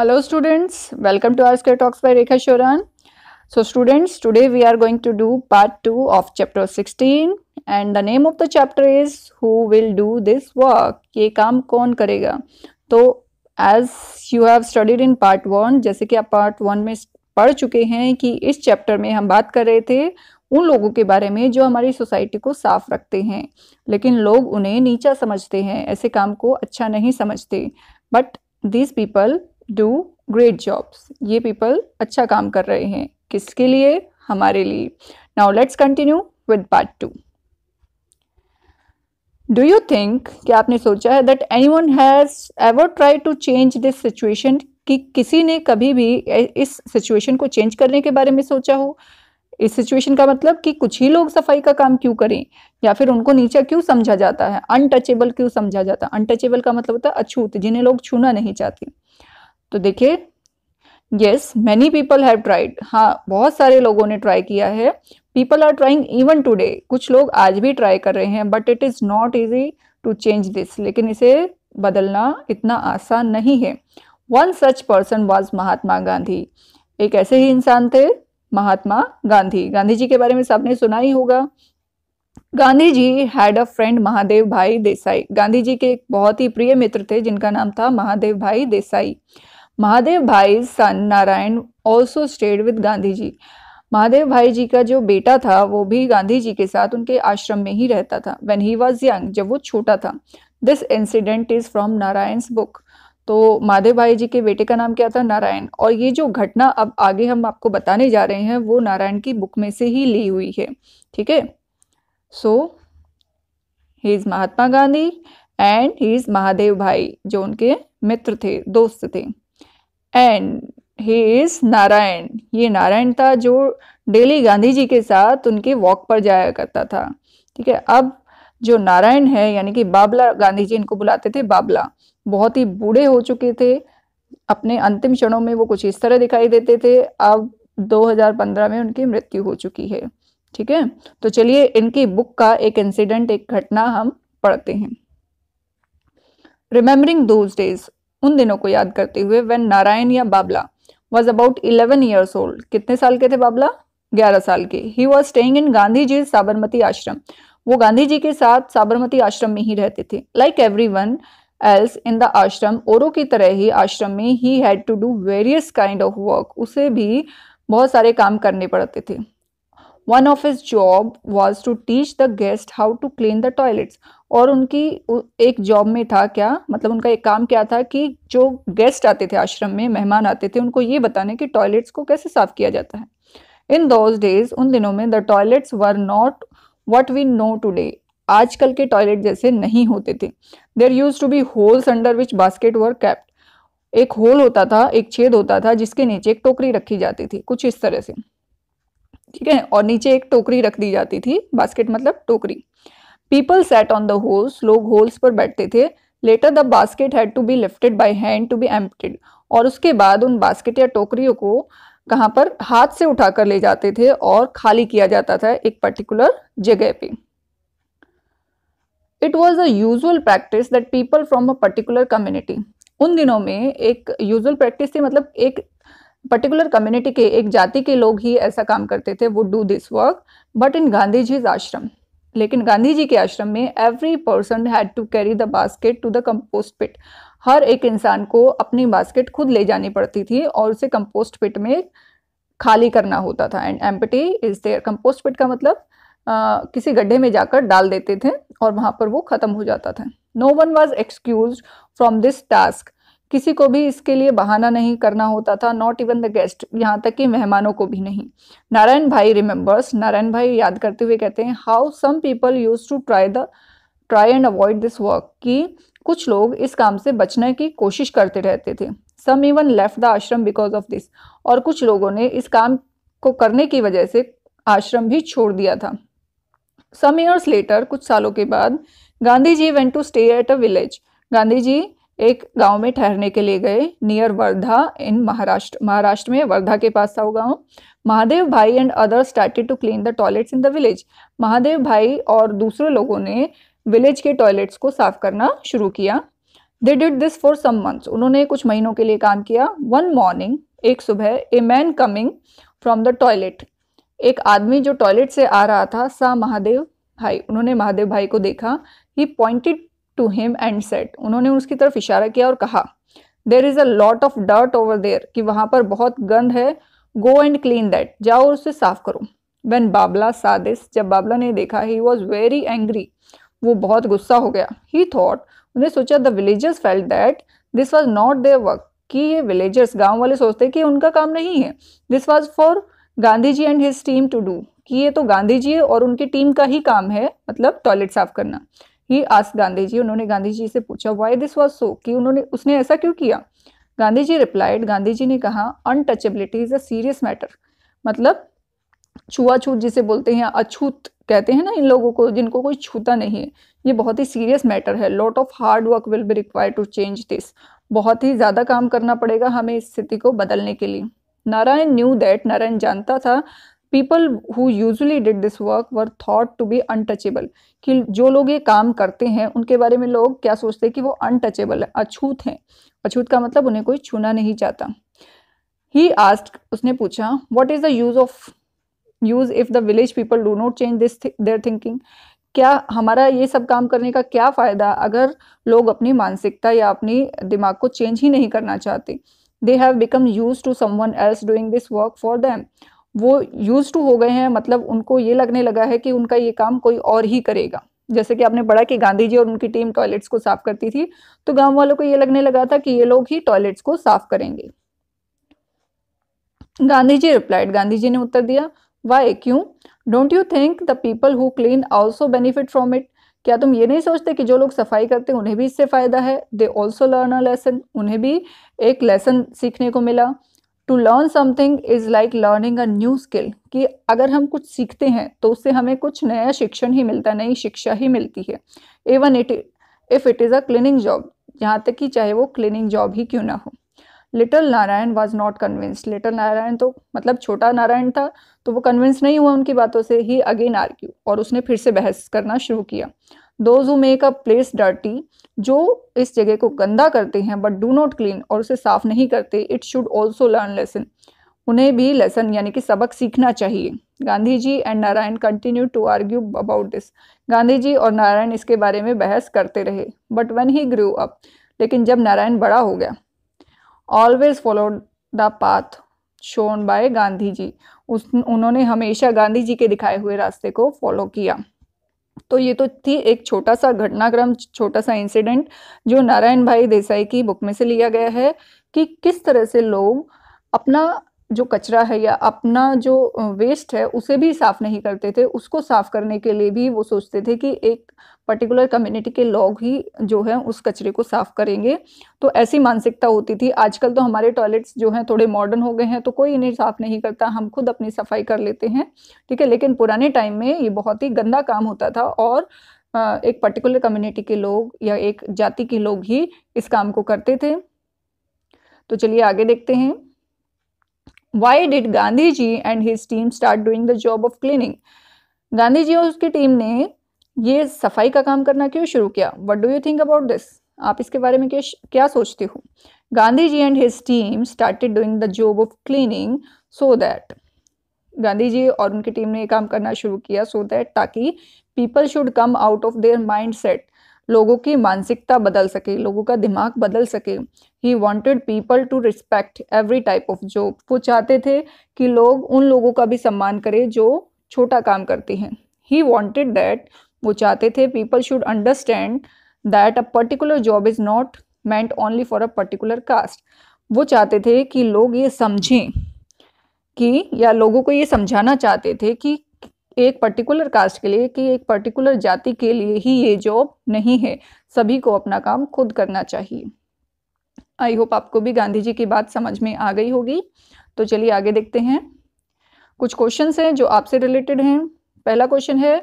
Hello students welcome to R स्क्र talks by Rekha Shoran so students today we are going to do part two of chapter 16 and the name of the chapter is who will do this work ये काम कौन करेगा तो as you have studied in part one जैसे कि आप part one में पढ़ चुके हैं कि इस चैप्टर में हम बात कर रहे थे उन लोगों के बारे में जो हमारी सोसाइटी को साफ रखते हैं लेकिन लोग उन्हें नीचा समझते हैं ऐसे काम को अच्छा नहीं समझते but these people do great jobs ये पीपल अच्छा काम कर रहे हैं किसके लिए हमारे लिए now let's continue with part two do you think क्या आपने सोचा है that anyone has ever try to change this situation कि किसी ने कभी भी इस सिचुएशन को चेंज करने के बारे में सोचा हो इस सिचुएशन का मतलब कि कुछ ही लोग सफाई का काम क्यों करें या फिर उनको नीचा क्यों समझा जाता है अनटचेबल क्यों समझा जाता है अनटचेबल का मतलब होता है अछूत जिन्हें लोग छूना नहीं चाहते तो देखिए yes many people have tried हाँ बहुत सारे लोगों ने ट्राई किया है people are trying even today कुछ लोग आज भी ट्राई कर रहे हैं but it is not easy to change this लेकिन इसे बदलना इतना आसान नहीं है one such person was Mahatma Gandhi एक ऐसे ही इंसान थे महात्मा गांधी गांधी जी के बारे में सबने सुना ही होगा Gandhi ji had a friend Mahadev Bhai Desai Gandhi ji के एक बहुत ही प्रिय मित्र थे जिनका नाम था Mahadev Bhai Desai Mahadev Bhai son Narayan also stayed with Gandhi ji Mahadev Bhai ji का जो बेटा था वो भी गांधी जी के साथ उनके आश्रम में ही रहता था वेन ही वॉज यंग जब वो छोटा था this incident is from Narayan book तो महादेव भाई जी के बेटे का नाम क्या था नारायण और ये जो घटना अब आगे हम आपको बताने जा रहे हैं वो नारायण की बुक में से ही ली हुई है ठीक है so he is Mahatma Gandhi and he is Mahadev Bhai जो उनके मित्र थे दोस्त थे एंड ही इज नारायण ये नारायण था जो डेली गांधी जी के साथ उनके वॉक पर जाया करता था ठीक है अब जो नारायण है यानी कि बाबला गांधी जी इनको बुलाते थे बाबला बहुत ही बूढ़े हो चुके थे अपने अंतिम क्षणों में वो कुछ इस तरह दिखाई देते थे अब 2015 में उनकी मृत्यु हो चुकी है ठीक है तो चलिए इनकी बुक का एक इंसिडेंट एक घटना हम पढ़ते हैं रिमेम्बरिंग दोज डेज उन दिनों को याद करते हुए वेन नारायण या Babla was about eleven years old कितने साल के थे बाबला ग्यारह साल के he was staying in Gandhi ji Sabarmati Ashram वो गांधी जी के साथ साबरमती आश्रम में ही रहते थे like everyone else in the ashram औरों की तरह ही आश्रम में ही had to do various kind of work उसे भी बहुत सारे काम करने पड़ते थे one of his job was to teach the guest how to clean the toilets और उनकी एक जॉब में था क्या मतलब उनका एक काम क्या था कि जो गेस्ट आते थे आश्रम में मेहमान आते थे उनको ये बताने कि टॉयलेट्स को कैसे साफ़ किया जाता है इन दोज डेज उन दिनों में the toilets were not what we know today आजकल के टॉयलेट जैसे नहीं होते थे there used to be holes under which basket were kept एक होल होता था एक छेद होता था जिसके नीचे एक टोकरी रखी जाती थी कुछ इस तरह से ठीक है और नीचे एक टोकरी रख दी जाती थी बास्केट मतलब टोकरी people sat on the holes लोग होल्स पर बैठते थे later the basket had to be lifted by hand to be emptied और उसके बाद उन बास्केट या टोकरियों को कहाँ पर हाथ से उठाकर ले जाते थे और खाली किया जाता था एक पर्टिकुलर जगह पे it was a usual practice that people from a particular community उन दिनों में एक यूजल प्रैक्टिस थी मतलब एक पर्टिकुलर कम्युनिटी के एक जाति के लोग ही ऐसा काम करते थे would do this work but in Gandhi ji's ashram लेकिन गांधी जी के आश्रम में every person had to carry the basket to the compost pit हर एक इंसान को अपनी बास्केट खुद ले जानी पड़ती थी और उसे कंपोस्ट पिट में खाली करना होता था and empty is there compost pit का मतलब आ, किसी गड्ढे में जाकर डाल देते थे और वहाँ पर वो ख़त्म हो जाता था no one was excuse from this task किसी को भी इसके लिए बहाना नहीं करना होता था नॉट इवन द गेस्ट यहाँ तक कि मेहमानों को भी नहीं नारायण भाई रिमेम्बर्स नारायण भाई याद करते हुए कहते हैं how some people use to try the try and avoid this work कि कुछ लोग इस काम से बचने की कोशिश करते रहते थे some even left the ashram because of this और कुछ लोगों ने इस काम को करने की वजह से आश्रम भी छोड़ दिया था सम ईयर्स लेटर कुछ सालों के बाद Gandhi ji went to stay at a village Gandhi ji एक गांव में ठहरने के लिए गए नियर वर्धा इन महाराष्ट्र महाराष्ट्र में वर्धा के पास था वो गाँव Mahadev Bhai and other started to clean the toilets in the village Mahadev Bhai और दूसरे लोगों ने विलेज के टॉयलेट्स को साफ करना शुरू किया they did this for some months उन्होंने कुछ महीनों के लिए काम किया वन मॉर्निंग एक सुबह a man coming from the toilet एक आदमी जो टॉयलेट से आ रहा था सा महादेव भाई उन्होंने महादेव भाई को देखा he pointed to him and said उन्होंने उसकी तरफ इशारा किया और कहा there is a lot of dirt over there कि वहां पर बहुत गंद है गो एंड क्लीन दैट जाओ और उसे साफ करो वेन बाबला सादिस जब बाबला ने देखा ही वॉज वेरी एंग्री वो बहुत गुस्सा हो गया ही थॉट उन्हें सोचा the villagers felt that this was not their work कि ये विलेजर्स गांव वाले सोचते कि उनका काम नहीं है this was for Gandhi ji and his team to do कि ये तो गांधी जी और उनकी टीम का ही काम है मतलब टॉयलेट साफ करना ही आस गांधी जी उन्होंने गांधी जी से पूछा वाई दिस वॉज सो कि उन्होंने उसने ऐसा क्यों किया गांधी जी रिप्लाइड गांधी जी ने कहा untouchability is a serious matter मतलब छुआछूत जिसे बोलते हैं अछूत कहते हैं ना इन लोगों को जिनको कोई छूता नहीं है ये बहुत ही सीरियस मैटर है lot of hard work will be required to change this बहुत ही ज़्यादा काम करना पड़ेगा हमें इस स्थिति को बदलने के लिए नारायण न्यू दैट नारायण जानता था people who usually did this work were thought to be untouchable कि जो लोग ये काम करते हैं उनके बारे में लोग क्या सोचते हैं कि वो अनटचेबल है अछूत हैं अछूत का मतलब उन्हें कोई छूना नहीं चाहता ही आस्ट उसने पूछा what is the use of use if the village people do not change this their thinking क्या हमारा ये सब काम करने का क्या फ़ायदा अगर लोग अपनी मानसिकता या अपनी दिमाग को चेंज ही नहीं करना चाहते they have become used to someone else doing this work for them वो यूज टू हो गए हैं मतलब उनको ये लगने लगा है कि उनका ये काम कोई और ही करेगा जैसे कि आपने पढ़ा कि गांधी जी और उनकी टीम टॉयलेट्स को साफ करती थी तो गांव वालों को ये लगने लगा था कि ये लोग ही टॉयलेट्स को साफ करेंगे गांधी जी रिप्लाइड गांधी जी ने उत्तर दिया वाई क्यों don't you think the people who clean also benefit from it क्या तुम ये नहीं सोचते कि जो लोग सफाई करते हैं उन्हें भी इससे फ़ायदा है they also learn a lesson उन्हें भी एक लेसन सीखने को मिला to learn something is like learning a new skill कि अगर हम कुछ सीखते हैं तो उससे हमें कुछ नया शिक्षण ही मिलता है नई शिक्षा ही मिलती है even it if it is a cleaning job यहाँ तक कि चाहे वो क्लीनिंग जॉब ही क्यों ना हो little Narayan was not convince little Narayan तो मतलब छोटा नारायण था तो वो कन्विंस नहीं हुआ उनकी बातों से ही अगेन आर्ग्यू और उसने फिर से बहस करना शुरू किया those who make a place dirty जो इस जगह को गंदा करते हैं बट डू नॉट क्लीन और उसे साफ नहीं करते it should also learn lesson उन्हें भी लेसन यानी कि सबक सीखना चाहिए Gandhi ji and Narayan continue to argue about this Gandhi ji और नारायण इसके बारे में बहस करते रहे but when he grew up लेकिन जब नारायण बड़ा हो गया always follow the path shown by Gandhi ji उस उन्होंने हमेशा गांधी जी के दिखाए हुए रास्ते को फॉलो किया तो ये तो थी एक छोटा सा घटनाक्रम छोटा सा इंसिडेंट जो नारायण भाई देसाई की बुक में से लिया गया है कि किस तरह से लोग अपना जो कचरा है या अपना जो वेस्ट है उसे भी साफ़ नहीं करते थे उसको साफ़ करने के लिए भी वो सोचते थे कि एक पर्टिकुलर कम्युनिटी के लोग ही जो है उस कचरे को साफ़ करेंगे तो ऐसी मानसिकता होती थी आजकल तो हमारे टॉयलेट्स जो हैं थोड़े मॉडर्न हो गए हैं तो कोई इन्हें साफ़ नहीं करता हम खुद अपनी सफाई कर लेते हैं ठीक है लेकिन पुराने टाइम में ये बहुत ही गंदा काम होता था और एक पर्टिकुलर कम्युनिटी के लोग या एक जाति के लोग ही इस काम को करते थे तो चलिए आगे देखते हैं why did Gandhi ji and his team start doing the job of cleaning? Gandhi ji और उसकी टीम ने ये सफाई का काम करना क्यों शुरू किया what do you think about this आप इसके बारे में क्या सोचते हो Gandhi ji and his team started doing the job of cleaning so that Gandhi ji और उनकी टीम ने ये काम करना शुरू किया सो दैट ताकि people should come out of their mind set लोगों की मानसिकता बदल सके लोगों का दिमाग बदल सके he wanted people to respect every type of job वो चाहते थे कि लोग उन लोगों का भी सम्मान करें जो छोटा काम करते हैं ही वॉन्टेड दैट वो चाहते थे people should understand that a particular job is not meant only for a particular caste वो चाहते थे कि लोग ये समझें कि या लोगों को ये समझाना चाहते थे कि एक पर्टिकुलर कास्ट के लिए कि एक पर्टिकुलर जाति के लिए ही ये जॉब नहीं है सभी को अपना काम खुद करना चाहिए आई होप आपको भी गांधी जी की बात समझ में आ गई होगी तो चलिए आगे देखते हैं कुछ क्वेश्चन हैं जो आपसे रिलेटेड हैं पहला क्वेश्चन है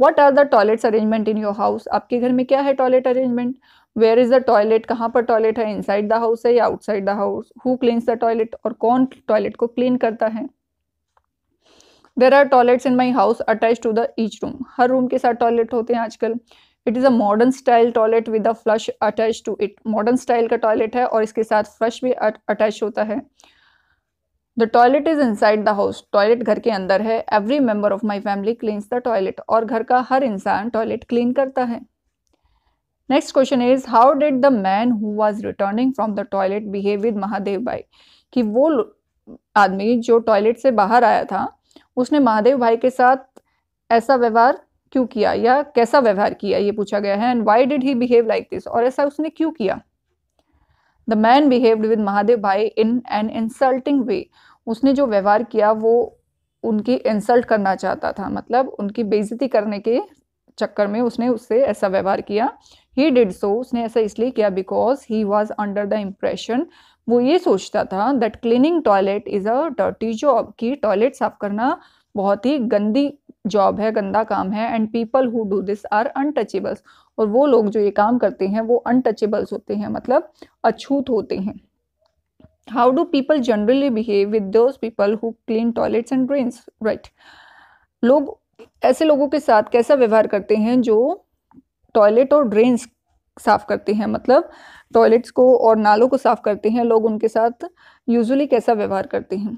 what are the toilets arrangement in your house आपके घर में क्या है toilet arrangement where is the toilet कहाँ पर टॉयलेट है इनसाइड द हाउस है या outside the house who cleans the toilet और कौन टॉयलेट को क्लीन करता है there are toilets in my house attach to the each room हर रूम के साथ टॉयलेट होते हैं आजकल it is a modern style toilet with a flush attach to it modern style का टॉयलेट है और इसके साथ फ्लश भी अटैच होता है the toilet is inside the house toilet घर के अंदर है every member of my family cleans the toilet और घर का हर इंसान टॉयलेट क्लीन करता है next question is how did the man who was returning from the toilet behave with Mahadev Bhai कि वो आदमी जो टॉयलेट से बाहर आया था उसने महादेव भाई के साथ ऐसा व्यवहार क्यों किया या कैसा व्यवहार किया ये पूछा गया है and why did he behave like this और ऐसा उसने क्यों किया the man behaved with Mahadev Bhai in N insulting वे उसने जो व्यवहार किया वो उनकी इंसल्ट करना चाहता था मतलब उनकी बेइज्जती करने के चक्कर में उसने उससे ऐसा व्यवहार किया ही डिड सो उसने ऐसा इसलिए किया because he was under the impression वो ये सोचता था that cleaning toilet is a dirty job कि टॉयलेट साफ़ करना बहुत ही गंदी जॉब है गंदा काम है and people who do this are untouchables और वो लोग जो ये काम करते हैं वो अनटचेबल्स होते हैं मतलब अछूत होते हैं how do people generally behave with those people who clean toilets and drains right लोग ऐसे लोगों के साथ कैसा व्यवहार करते हैं जो टॉयलेट और ड्रेन्स साफ करते हैं मतलब टॉयलेट्स को और नालों को साफ करते हैं लोग उनके साथ यूजुअली कैसा व्यवहार करते हैं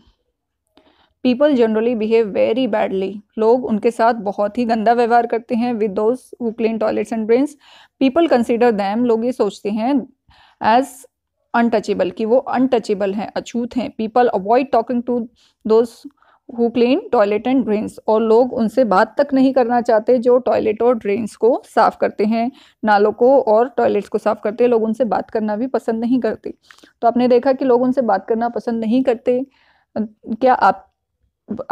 people generally behave very badly लोग उनके साथ बहुत ही गंदा व्यवहार करते हैं with those who clean toilets and drains people consider them लोग ये सोचते हैं एज अनटचेबल कि वो अनटचेबल हैं अछूत हैं people avoid talking to those who clean toilet and drains और लोग उनसे बात तक नहीं करना चाहते जो टॉयलेट और ड्रेन्स को साफ़ करते हैं नालों को और टॉयलेट्स को साफ़ करते हैं लोग उनसे बात करना भी पसंद नहीं करते तो आपने देखा कि लोग उनसे बात करना पसंद नहीं करते क्या आप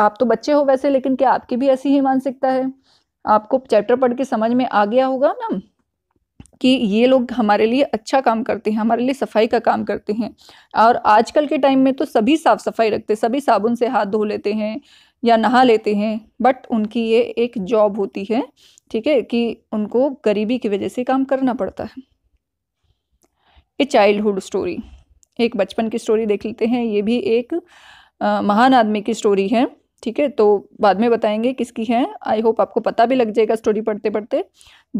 आप तो बच्चे हो वैसे लेकिन क्या आपकी भी ऐसी ही मानसिकता है आपको चैप्टर पढ़ के समझ में आ गया होगा ना कि ये लोग हमारे लिए अच्छा काम करते हैं हमारे लिए सफाई का काम करते हैं और आजकल के टाइम में तो सभी साफ़ सफाई रखते हैं सभी साबुन से हाथ धो लेते हैं या नहा लेते हैं बट उनकी ये एक जॉब होती है ठीक है कि उनको गरीबी की वजह से काम करना पड़ता है ए चाइल्डहुड स्टोरी एक बचपन की स्टोरी देख लेते हैं ये भी एक आ, महान आदमी की स्टोरी है ठीक है तो बाद में बताएंगे किसकी है आई होप आपको पता भी लग जाएगा स्टोरी पढ़ते पढ़ते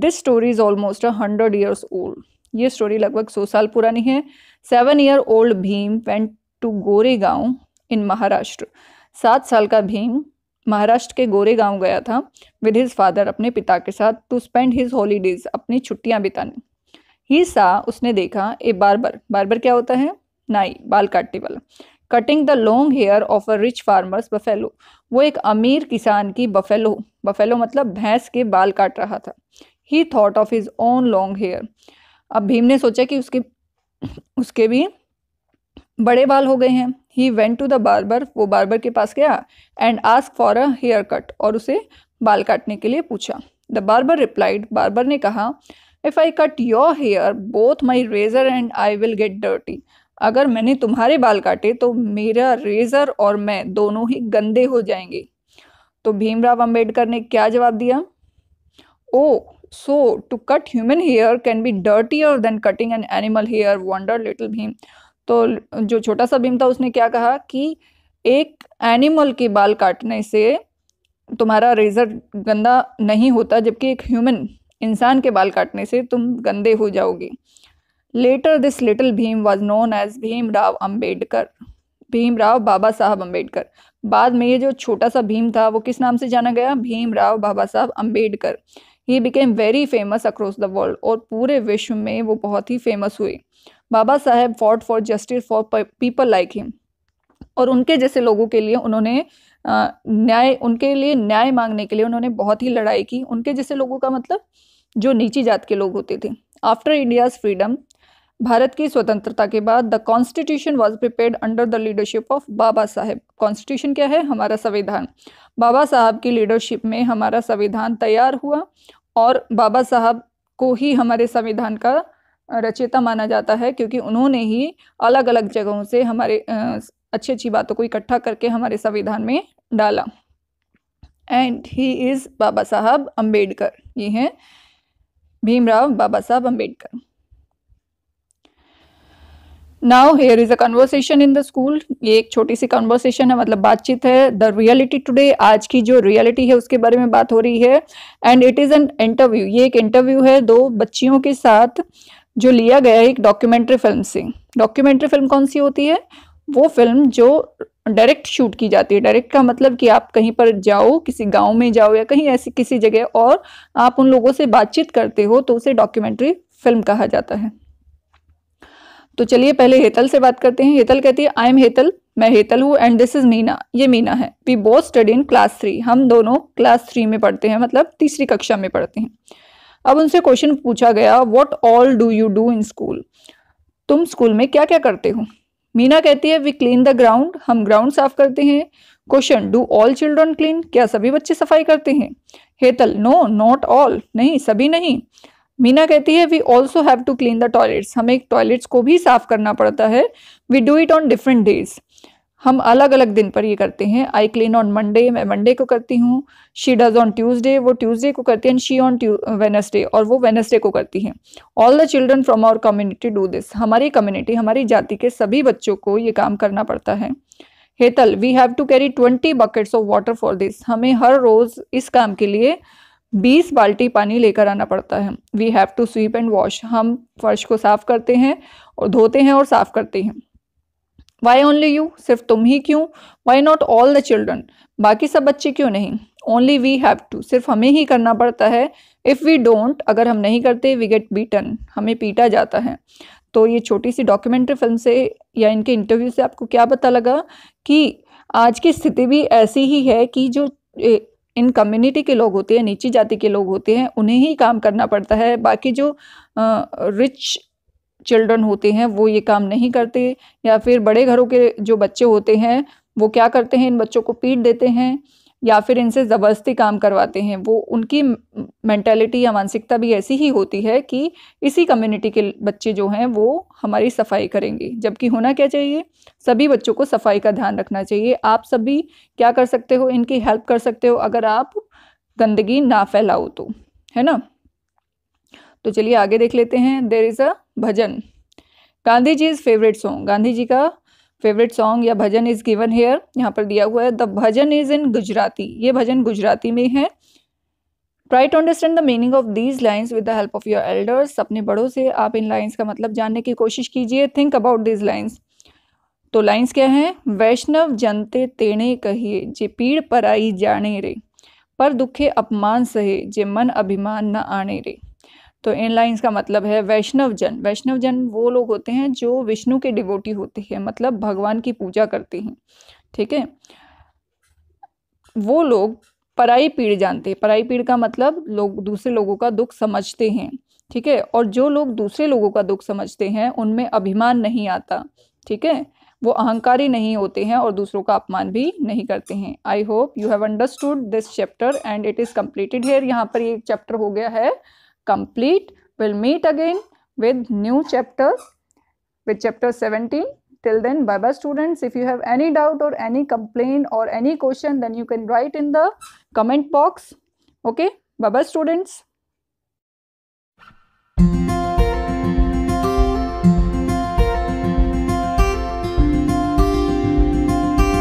this story is almost a hundred years old ये स्टोरी लगभग सौ साल पुरानी है seven year old Bhim went to गोरे गोरेगांव इन महाराष्ट्र सात साल का भीम महाराष्ट्र के गोरे गोरेगांव गया था विद हिज फादर अपने पिता के साथ टू स्पेंड हिज हॉलीडेज अपनी छुट्टियां बिताने ही सा उसने देखा ए बार्बर बार्बर क्या होता है नाई बाल काटने वाला cutting the long hair of a rich farmer's buffalo वो एक अमीर किसान की बफेलो बफेलो मतलब भैंस के बाल काट रहा था he thought of his own long hair अब भीम ने सोचा कि उसके उसके भी बड़े बाल हो गए हैं he went to the barber वो बार्बर के पास गया and ask for a hair cut और उसे बाल काटने के लिए पूछा द बार्बर रिप्लाइड बार्बर ने कहा if I cut your hair both my razor and I will get dirty अगर मैंने तुम्हारे बाल काटे तो मेरा रेजर और मैं दोनों ही गंदे हो जाएंगे तो भीमराव अंबेडकर ने क्या जवाब दिया oh so to cut human hair can be dirtier than cutting an animal hair wonder little Bhim तो जो छोटा सा भीम था उसने क्या कहा कि एक एनिमल के बाल काटने से तुम्हारा रेजर गंदा नहीं होता जबकि एक ह्यूमन इंसान के बाल काटने से तुम गंदे हो जाओगे later this little Bhim was known as Bhim Rao Ambedkar Bhim Rao Baba Saheb Ambedkar बाद में ये जो छोटा सा भीम था वो किस नाम से जाना गया Bhim Rao Baba Saheb Ambedkar he became very famous across the world और पूरे विश्व में वो बहुत ही फेमस हुए Baba Saheb fought for justice for people like him और उनके जैसे लोगों के लिए उन्होंने न्याय उनके लिए न्याय मांगने के लिए उन्होंने बहुत ही लड़ाई की उनके जैसे लोगों का मतलब जो नीची जात के लोग होते थे आफ्टर इंडियाज़ फ्रीडम भारत की स्वतंत्रता के बाद the constitution was prepare under the leadership of Baba Saheb constitution क्या है हमारा संविधान बाबा साहब की लीडरशिप में हमारा संविधान तैयार हुआ और बाबा साहब को ही हमारे संविधान का रचयिता माना जाता है क्योंकि उन्होंने ही अलग अलग जगहों से हमारे अच्छी अच्छी बातों को इकट्ठा करके हमारे संविधान में डाला एंड ही इज़ बाबा साहब अम्बेडकर ये हैं Bhimrao Baba Saheb Ambedkar now here is a conversation in the school ये एक छोटी सी कन्वर्सेशन है मतलब बातचीत है द रियलिटी टूडे आज की जो रियलिटी है उसके बारे में बात हो रही है and it is an interview ये एक इंटरव्यू है दो बच्चियों के साथ जो लिया गया है एक डॉक्यूमेंट्री फिल्म से डॉक्यूमेंट्री फिल्म कौन सी होती है वो फिल्म जो डायरेक्ट शूट की जाती है डायरेक्ट का मतलब कि आप कहीं पर जाओ किसी गांव में जाओ या कहीं ऐसी किसी जगह और आप उन लोगों से बातचीत करते हो तो उसे डॉक्यूमेंट्री फिल्म कहा जाता है तो चलिए पहले हेतल से बात करते हैं हेतल कहती है आई एम हेतल मैं हेतल हूँ एंड दिस इज मीना ये मीना है we both study in class three हम दोनों क्लास थ्री में पढ़ते हैं मतलब तीसरी कक्षा में पढ़ते हैं अब उनसे क्वेश्चन पूछा गया what all do you do in school तुम स्कूल में क्या क्या करते हो मीना कहती है वी क्लीन द ग्राउंड हम ग्राउंड साफ करते हैं question do all children clean क्या सभी बच्चे सफाई करते हैं हेतल नो नॉट ऑल नहीं सभी नहीं मीना कहती है we also have to clean the toilets हमें टॉयलेट्स को भी साफ करना पड़ता है we do it on different days हम अलग अलग दिन पर ये करते हैं आई क्लीन ऑन मंडे मैं मंडे को करती हूँ शी डज ऑन ट्यूजडे वो ट्यूजडे को करती हैं शी ऑन वेनसडे और वो वेनसडे को करती हैं all the children from our community do this हमारी कम्युनिटी हमारी जाति के सभी बच्चों को ये काम करना पड़ता है Hetal we have to carry twenty buckets of water for this हमें हर रोज़ इस काम के लिए बीस बाल्टी पानी लेकर आना पड़ता है we have to sweep and wash हम फर्श को साफ करते हैं और धोते हैं और साफ करते हैं वाई ओनली यू सिर्फ तुम ही क्यों why not all the children बाकी सब बच्चे क्यों नहीं ओनली वी हैव टू सिर्फ हमें ही करना पड़ता है इफ़ वी डोंट अगर हम नहीं करते वी गेट बीटन हमें पीटा जाता है तो ये छोटी सी डॉक्यूमेंट्री फिल्म से या इनके इंटरव्यू से आपको क्या पता लगा कि आज की स्थिति भी ऐसी ही है कि जो इन कम्युनिटी के लोग होते हैं नीची जाति के लोग होते हैं उन्हें ही काम करना पड़ता है बाकी जो रिच चिल्ड्रन होते हैं वो ये काम नहीं करते या फिर बड़े घरों के जो बच्चे होते हैं वो क्या करते हैं इन बच्चों को पीट देते हैं या फिर इनसे ज़बरदस्ती काम करवाते हैं वो उनकी मैंटेलिटी या मानसिकता भी ऐसी ही होती है कि इसी कम्युनिटी के बच्चे जो हैं वो हमारी सफाई करेंगे जबकि होना क्या चाहिए सभी बच्चों को सफाई का ध्यान रखना चाहिए आप सभी क्या कर सकते हो इनकी हेल्प कर सकते हो अगर आप गंदगी ना फैलाओ तो है ना तो चलिए आगे देख लेते हैं there is a bhajan Gandhi ji is favourite song Gandhi ji का फेवरेट सॉन्ग या भजन इज़ गिवन हेयर यहाँ पर दिया हुआ है the bhajan is in Gujarati ये भजन गुजराती में है try to understand the meaning of these lines with the help of your elders अपने बड़ों से आप इन लाइन्स का मतलब जानने की कोशिश कीजिए थिंक अबाउट दीज लाइन्स तो लाइन्स क्या हैं वैष्णव जनते तेणे कहिए जे पीड़ पराई जाने रे पर दुखे अपमान सहे जे मन अभिमान न आने रे तो इन लाइन्स का मतलब है वैष्णव जन वैष्णव जन वो लोग होते हैं जो विष्णु के डिवोटी होते हैं मतलब भगवान की पूजा करते हैं ठीक है वो लोग पराई पीढ़ जानते हैं पराई पीढ़ का मतलब लोग दूसरे लोगों का दुख समझते हैं ठीक है और जो लोग दूसरे लोगों का दुख समझते हैं उनमें अभिमान नहीं आता ठीक है वो अहंकारी नहीं होते हैं और दूसरों का अपमान भी नहीं करते हैं I hope you have understood this chapter and it is completed here यहाँ पर ये चैप्टर हो गया है complete. We'll meet again with new chapters with chapter 17. Till then, bye bye students. If you have any doubt or any complaint or any question, then you can write in the comment box. Okay, bye bye students.